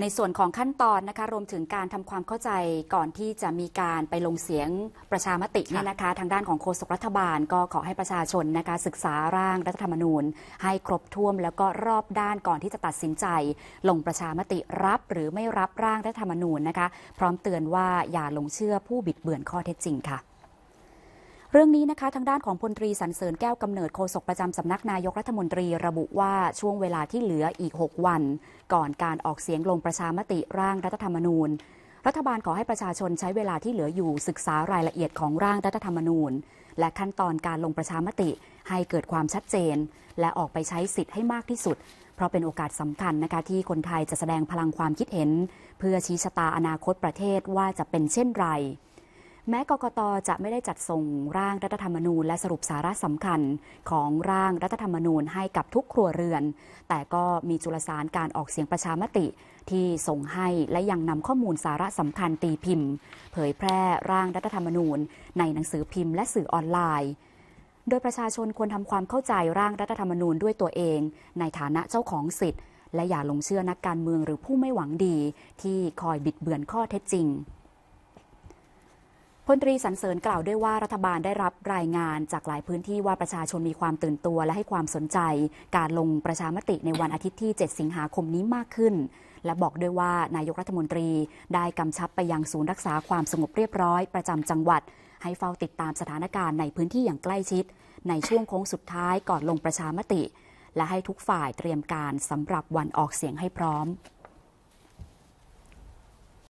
ในส่วนของขั้นตอนนะคะรวมถึงการทำความเข้าใจก่อนที่จะมีการไปลงเสียงประชามติเนี่ยนะคะทางด้านของโฆษกรัฐบาล ก็ขอให้ประชาชนนะคะศึกษาร่างรัฐธรรมนูญ ให้ครบถ้วนแล้วก็รอบด้านก่อนที่จะตัดสินใจ ลงประชามติรับหรือไม่รับร่างรัฐธรรมนูญนะคะ พร้อมเตือนว่าอย่าลงเชื่อผู้บิดเบือนข้อเท็จจริงค่ะเรื่องนี้นะคะทางด้านของพลตรีสันเสริญแก้วกำเนิดโฆษกประจำสำนักนายกรัฐมนตรีระบุว่าช่วงเวลาที่เหลืออีก 6 วัน ก่อนการออกเสียงลงประชามติร่างรัฐธรรมนูญ รัฐบาลขอให้ประชาชนใช้เวลาที่เหลืออยู่ศึกษารายละเอียดของร่างรัฐธรรมนูญ และขั้นตอนการลงประชามติให้เกิดความชัดเจน และออกไปใช้สิทธิ์ให้มากที่สุด เพราะเป็นโอกาสสำคัญนะคะที่คนไทยจะแสดงพลังความคิดเห็น เพื่อชี้ชะตาอนาคตประเทศว่าจะเป็นเช่นไรแม้กกตจะไม่ได้จัดส่งร่างรัฐธรรมนูญและสรุปสาระสำคัญของร่างรัฐธรรมนูญ ให้กับทุกครัวเรือน แต่ก็มีจุลสารการออกเสียงประชามติ ที่ส่งให้และยังนำข้อมูลสาระสำคัญตีพิมพ์ เผยแพร่ร่างรัฐธรรมนูญ ในหนังสือพิมพ์ และสื่อออนไลน์ โดยประชาชนควรทำความเข้าใจร่างรัฐธรรมนูญด้วยตัวเอง ในฐานะเจ้าของสิทธิ์ และอย่าหลงเชื่อนักการเมืองหรือผู้ไม่หวังดี ที่คอยบิดเบือนข้อเท็จจริงลตรีสรรเสริญกล่าวด้วยว่ารัฐบาลได้รับรายงานจากหลายพื้นที่ว่าประชาชนมีความตื่นตัวและให้ความสนใจการลงประชามติในวันอาทิตย์ที่ 7 สิงหาคมนี้มากขึ้น และบอกด้วยว่านายกรัฐมนตรีได้กำชับไปยังศูนย์รักษาความสงบเรียบร้อยประจำจังหวัด ให้เฝ้าติดตามสถานการณ์ในพื้นที่อย่างใกล้ชิด ในช่วงโค้งสุดท้ายก่อนลงประชามติ และให้ทุกฝ่ายเตรียมการสำหรับวันออกเสียงให้พร้อม